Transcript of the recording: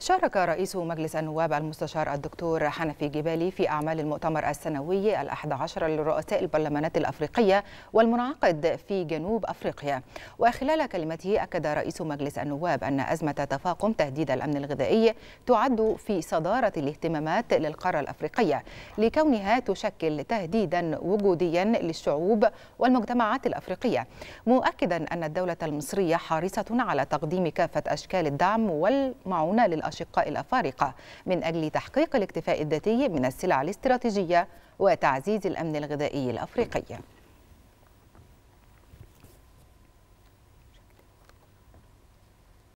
شارك رئيس مجلس النواب المستشار الدكتور حنفي جبالي في أعمال المؤتمر السنوي الأحد عشر لرؤساء البرلمانات الأفريقية والمنعقد في جنوب أفريقيا وخلال كلمته أكد رئيس مجلس النواب أن أزمة تفاقم تهديد الأمن الغذائي تعد في صدارة الاهتمامات للقارة الأفريقية لكونها تشكل تهديدا وجوديا للشعوب والمجتمعات الأفريقية مؤكدا أن الدولة المصرية حريصة على تقديم كافة أشكال الدعم والمعونة للأفريقية الأشقاء الأفارقة من أجل تحقيق الاكتفاء الذاتي من السلع الاستراتيجية وتعزيز الأمن الغذائي الأفريقي